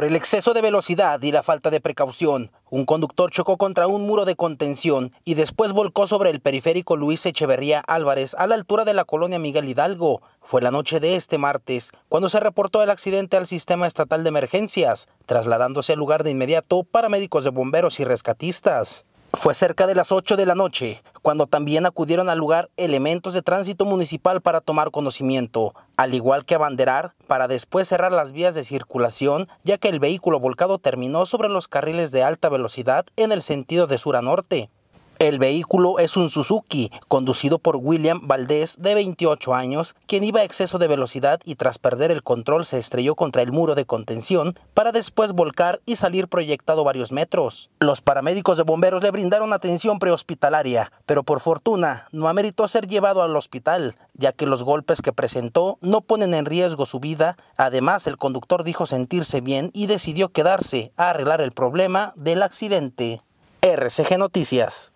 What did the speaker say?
Por el exceso de velocidad y la falta de precaución, un conductor chocó contra un muro de contención y después volcó sobre el periférico Luis Echeverría Álvarez a la altura de la colonia Miguel Hidalgo. Fue la noche de este martes cuando se reportó el accidente al sistema estatal de emergencias, trasladándose al lugar de inmediato para médicos de bomberos y rescatistas. Fue cerca de las 8 de la noche cuando también acudieron al lugar elementos de tránsito municipal para tomar conocimiento, al igual que abanderar para después cerrar las vías de circulación, ya que el vehículo volcado terminó sobre los carriles de alta velocidad en el sentido de sur a norte. El vehículo es un Suzuki, conducido por William Valdés, de 28 años, quien iba a exceso de velocidad y tras perder el control se estrelló contra el muro de contención para después volcar y salir proyectado varios metros. Los paramédicos de bomberos le brindaron atención prehospitalaria, pero por fortuna no ameritó ser llevado al hospital, ya que los golpes que presentó no ponen en riesgo su vida. Además, el conductor dijo sentirse bien y decidió quedarse a arreglar el problema del accidente. RCG Noticias.